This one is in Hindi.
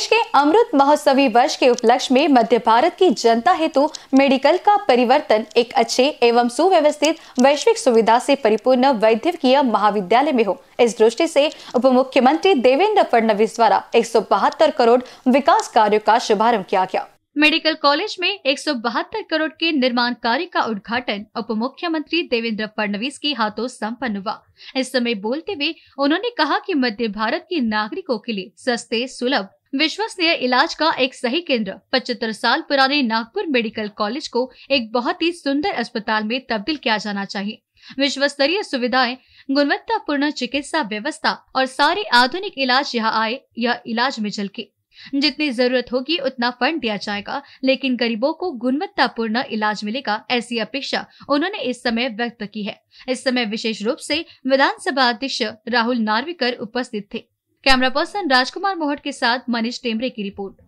देश के अमृत महोत्सवी वर्ष के उपलक्ष्य में मध्य भारत की जनता हेतु मेडिकल का परिवर्तन एक अच्छे एवं सुव्यवस्थित वैश्विक सुविधा से परिपूर्ण वैद्यकीय महाविद्यालय में हो इस दृष्टि से उप मुख्यमंत्री देवेंद्र फडणवीस द्वारा एक करोड़ विकास कार्यो का शुभारम्भ किया गया मेडिकल कॉलेज में एक करोड़ के निर्माण कार्य का उद्घाटन उप मुख्यमंत्री देवेंद्र फडणवीस के हाथों संपन्न हुआ इस समय बोलते हुए उन्होंने कहा कि मध्य भारत के नागरिकों के लिए सस्ते सुलभ विश्वसनीय इलाज का एक सही केंद्र पचहत्तर साल पुराने नागपुर मेडिकल कॉलेज को एक बहुत ही सुंदर अस्पताल में तब्दील किया जाना चाहिए विश्व स्तरीय सुविधाएं गुणवत्तापूर्ण चिकित्सा व्यवस्था और सारे आधुनिक इलाज यहाँ आए यह इलाज में झलके जितनी जरूरत होगी उतना फंड दिया जाएगा लेकिन गरीबों को गुणवत्तापूर्ण इलाज मिलेगा ऐसी अपेक्षा उन्होंने इस समय व्यक्त की है इस समय विशेष रूप से विधानसभा अध्यक्ष राहुल नार्विकर उपस्थित थे कैमरा पर्सन राजकुमार मोहट के साथ मनीष टेमरे की रिपोर्ट